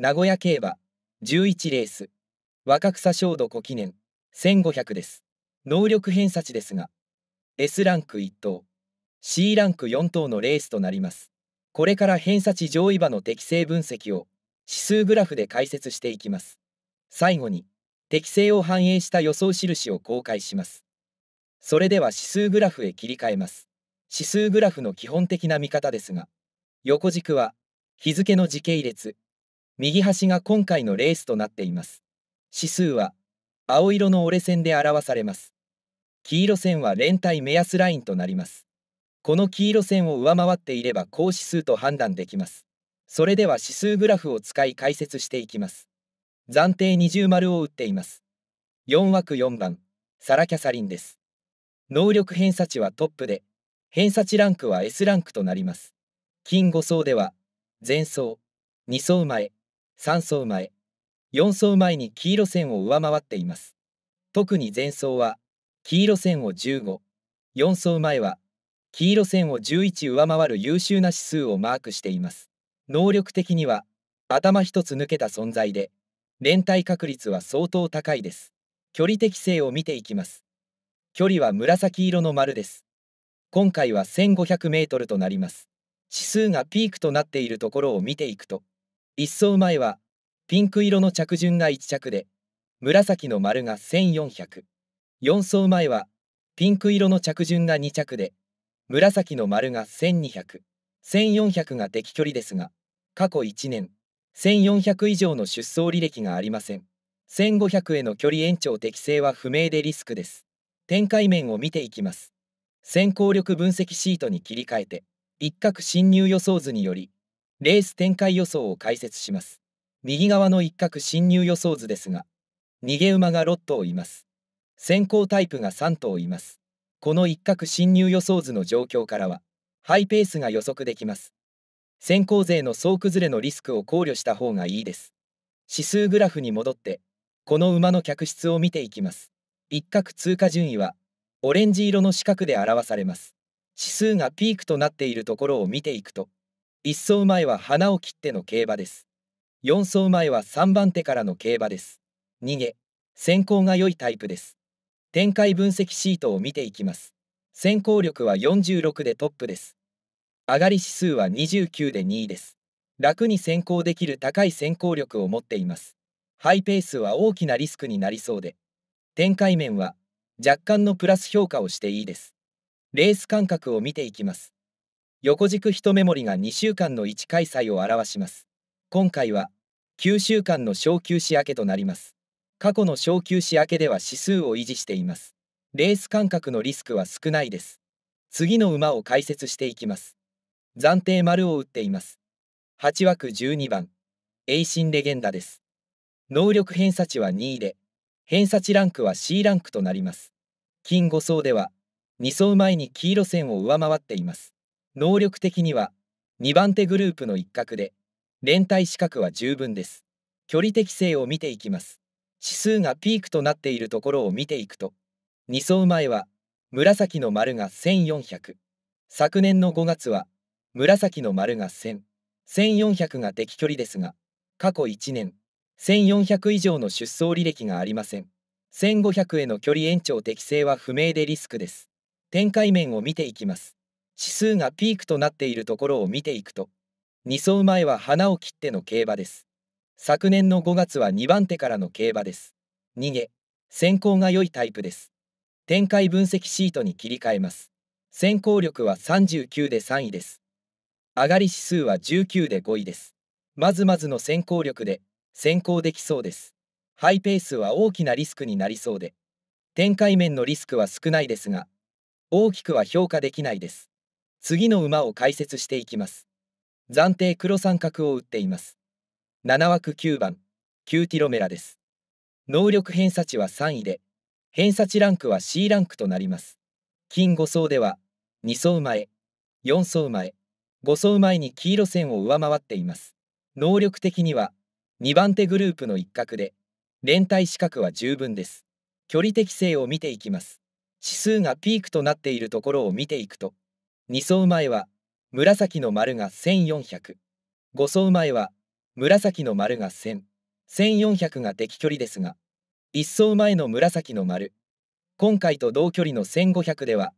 名古屋競馬11レース若草小土古記念1500です能力偏差値ですが S ランク1等 C ランク4等のレースとなりますこれから偏差値上位馬の適正分析を指数グラフで解説していきます最後に適正を反映した予想印を公開しますそれでは指数グラフへ切り替えます指数グラフの基本的な見方ですが横軸は日付の時系列右端が今回のレースとなっています。指数は青色の折れ線で表されます。黄色線は連帯目安ラインとなります。この黄色線を上回っていれば高指数と判断できます。それでは指数グラフを使い解説していきます。暫定二重丸を打っています。4枠4番、サラキャサリンです。能力偏差値はトップで、偏差値ランクは S ランクとなります。金5層では、前層、2層前、3走前、4走前に黄色線を上回っています。特に前走は、黄色線を15、4走前は、黄色線を11上回る優秀な指数をマークしています。能力的には、頭一つ抜けた存在で、連帯確率は相当高いです。距離適性を見ていきます。距離は紫色の丸です。今回は1500メートルとなります。指数がピークとなっているところを見ていくと、一層前はピンク色の着順が1着で紫の丸が1400。4層前はピンク色の着順が2着で紫の丸が1200。1400が適距離ですが過去1年1400以上の出走履歴がありません。1500への距離延長適正は不明でリスクです。展開面を見ていきます。先行力分析シートに切り替えて、一角侵入予想図により、レース展開予想を解説します。右側の一角進入予想図ですが、逃げ馬が6頭います。先行タイプが3頭います。この一角進入予想図の状況からは、ハイペースが予測できます。先行勢の総崩れのリスクを考慮した方がいいです。指数グラフに戻って、この馬の客室を見ていきます。一角通過順位は、オレンジ色の四角で表されます。指数がピークとなっているところを見ていくと、1走前は花を切っての競馬です。4走前は3番手からの競馬です。逃げ、先行が良いタイプです。展開分析シートを見ていきます。先行力は46でトップです。上がり指数は29で2位です。楽に先行できる高い先行力を持っています。ハイペースは大きなリスクになりそうで、展開面は若干のプラス評価をしていいです。レース間隔を見ていきます。横軸一目盛りが2週間の1開催を表します。今回は9週間の小休止明けとなります。過去の小休止明けでは指数を維持しています。レース間隔のリスクは少ないです。次の馬を解説していきます。暫定丸を打っています。8枠12番、エイレゲンダです。能力偏差値は2位で、偏差値ランクは C ランクとなります。金5層では、2層前に黄色線を上回っています。能力的には2番手グループの一角で連帯資格は十分です距離適性を見ていきます指数がピークとなっているところを見ていくと2走前は紫の丸が1400昨年の5月は紫の丸が1001400が適距離ですが過去1年1400以上の出走履歴がありません1500への距離延長適性は不明でリスクです展開面を見ていきます数がピークとなっているところを見ていくと、2走前は花を切っての競馬です。昨年の5月は2番手からの競馬です。逃げ、先行が良いタイプです。展開分析シートに切り替えます。先行力は39で3位です。上がり指数は19で5位です。まずまずの先行力で先行できそうです。ハイペースは大きなリスクになりそうで、展開面のリスクは少ないですが、大きくは評価できないです。次の馬を解説していきます。暫定黒三角を打っています。7枠9番、キューティロメラです。能力偏差値は3位で、偏差値ランクは C ランクとなります。金5層では、2層馬へ、4層馬へ、5層馬へに黄色線を上回っています。能力的には、2番手グループの一角で、連帯資格は十分です。距離適性を見ていきます。指数がピークとなっているところを見ていくと、2層前は紫の丸が1400。五層前は紫の丸が1000。1400が敵距離ですが、1層前の紫の丸。今回と同距離の1500では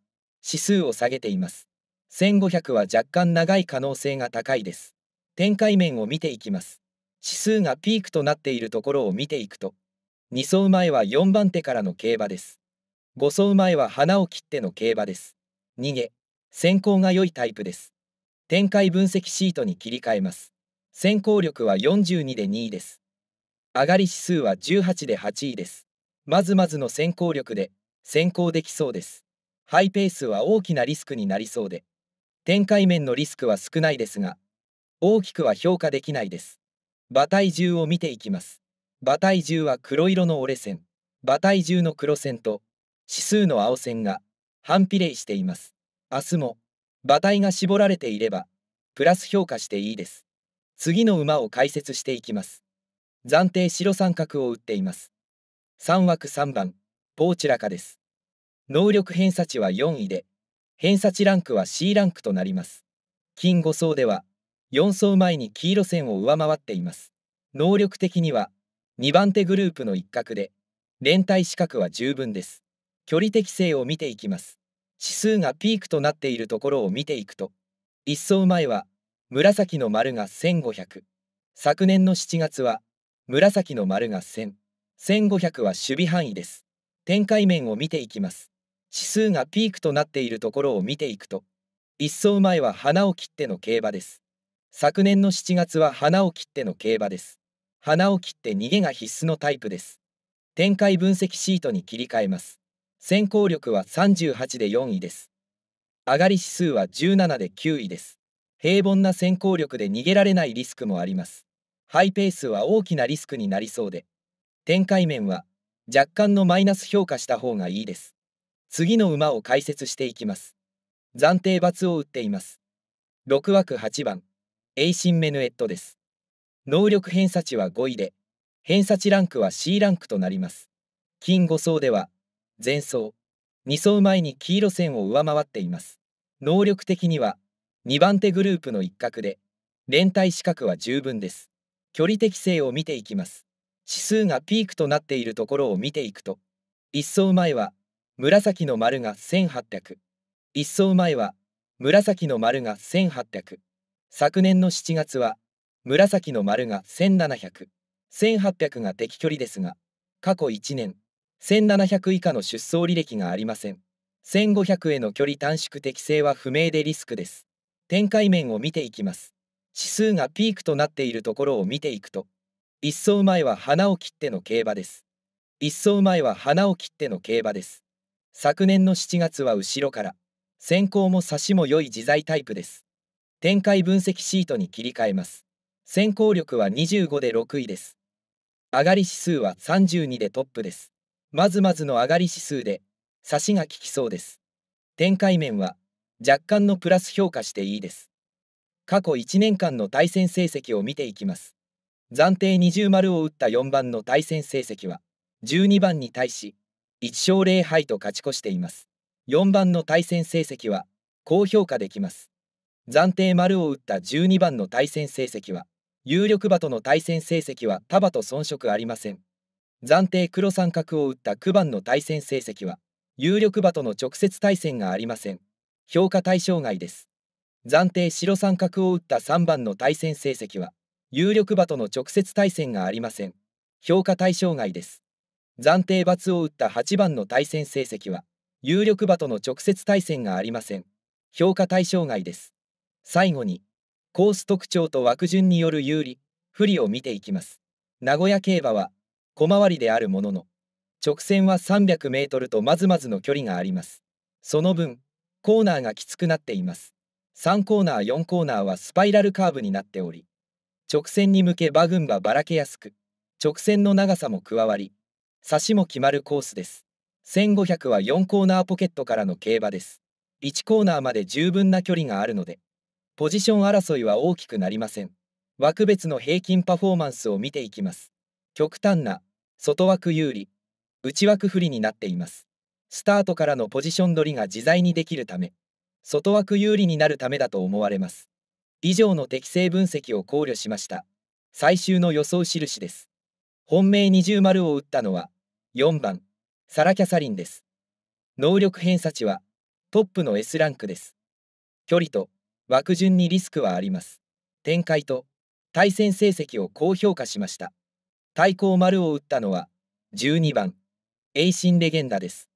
指数を下げています。1500は若干長い可能性が高いです。展開面を見ていきます。指数がピークとなっているところを見ていくと、2走前は4番手からの競馬です。5走前は花を切っての競馬です。逃げ、先行が良いタイプです。展開分析シートに切り替えます。先行力は42で2位です。上がり指数は18で8位です。まずまずの先行力で先行できそうです。ハイペースは大きなリスクになりそうで、展開面のリスクは少ないですが、大きくは評価できないです。馬体重を見ていきます。馬体重は黒色の折れ線、馬体重の黒線と指数の青線が反比例しています。明日も馬体が絞られていればプラス評価していいです次の馬を解説していきます暫定白三角を打っています3枠3番ポーチラカです能力偏差値は4位で偏差値ランクは C ランクとなります金5層では4層前に黄色線を上回っています能力的には2番手グループの一角で連帯資格は十分です距離適性を見ていきます指数がピークとなっているところを見ていくと一層前は紫の丸が1500昨年の7月は紫の丸が1000 1500は守備範囲です展開面を見ていきます指数がピークとなっているところを見ていくと一層前は花を切っての競馬です昨年の7月は花を切っての競馬です花を切って逃げが必須のタイプです展開分析シートに切り替えます先行力は38で4位です。上がり指数は17で9位です。平凡な先行力で逃げられないリスクもあります。ハイペースは大きなリスクになりそうで、展開面は若干のマイナス評価した方がいいです。次の馬を解説していきます。暫定罰を打っています。6枠8番、エイシンメヌエットです。能力偏差値は5位で、偏差値ランクは C ランクとなります。金5層では、前走2走前に黄色線を上回っています能力的には2番手グループの一角で連帯資格は十分です距離適性を見ていきます指数がピークとなっているところを見ていくと1走前は紫の丸が1800 1走前は紫の丸が1800昨年の7月は紫の丸が1700 1800が適距離ですが過去1年1700以下の出走履歴がありません。1500への距離短縮適性は不明でリスクです。展開面を見ていきます。指数がピークとなっているところを見ていくと、一走前は花を切っての競馬です。一走前は花を切っての競馬です。昨年の7月は後ろから、先行も差しも良い自在タイプです。展開分析シートに切り替えます。先行力は25で6位です。上がり指数は32でトップです。まずまずの上がり指数で、差しが効きそうです。展開面は、若干のプラス評価していいです。過去1年間の対戦成績を見ていきます。暫定20丸を打った4番の対戦成績は、12番に対し、1勝0敗と勝ち越しています。4番の対戦成績は、高評価できます。暫定丸を打った12番の対戦成績は、有力馬との対戦成績は束と遜色ありません。暫定黒三角を打った9番の対戦成績は、有力馬との直接対戦がありません。評価対象外です。暫定白三角を打った3番の対戦成績は、有力馬との直接対戦がありません。評価対象外です。暫定罰を打った8番の対戦成績は、有力馬との直接対戦がありません。評価対象外です。最後に、コース特徴と枠順による有利、不利を見ていきます。名古屋競馬は、小回りであるものの、直線は300メートルとまずまずの距離があります。その分、コーナーがきつくなっています。3コーナー4コーナーはスパイラルカーブになっており、直線に向け馬群はばらけやすく、直線の長さも加わり、差しも決まるコースです。1500は4コーナーポケットからの競馬です。1コーナーまで十分な距離があるので、ポジション争いは大きくなりません。枠別の平均パフォーマンスを見ていきます。極端な外枠有利、内枠不利になっています。スタートからのポジション取りが自在にできるため、外枠有利になるためだと思われます。以上の適正分析を考慮しました。最終の予想印です。本命二重丸を打ったのは、4番、サラキャサリンです。能力偏差値は、トップの S ランクです。距離と枠順にリスクはあります。展開と対戦成績を高評価しました。対抗丸を打ったのは12番エイシンレゲンダです。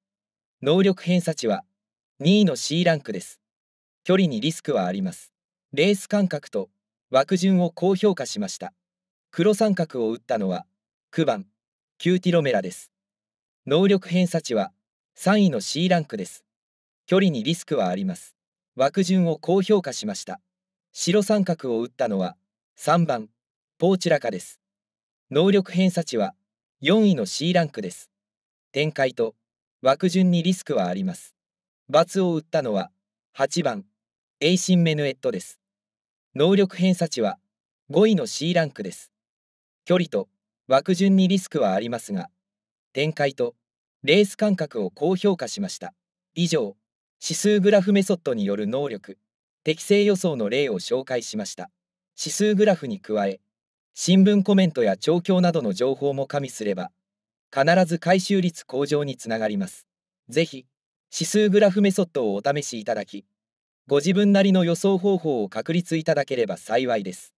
能力偏差値は2位の C ランクです。距離にリスクはあります。レース間隔と枠順を高評価しました。黒三角を打ったのは9番キューティロメラです。能力偏差値は3位の C ランクです。距離にリスクはあります。枠順を高評価しました。白三角を打ったのは3番ポーチラカです。能力偏差値は4位の C ランクです。展開と枠順にリスクはあります。罰を打ったのは8番、エイシンメヌエットです。能力偏差値は5位の C ランクです。距離と枠順にリスクはありますが、展開とレース感覚を高評価しました。以上、指数グラフメソッドによる能力、適正予想の例を紹介しました。指数グラフに加え、新聞コメントや調教などの情報も加味すれば、必ず回収率向上につながります。ぜひ、指数グラフメソッドをお試しいただき、ご自分なりの予想方法を確立いただければ幸いです。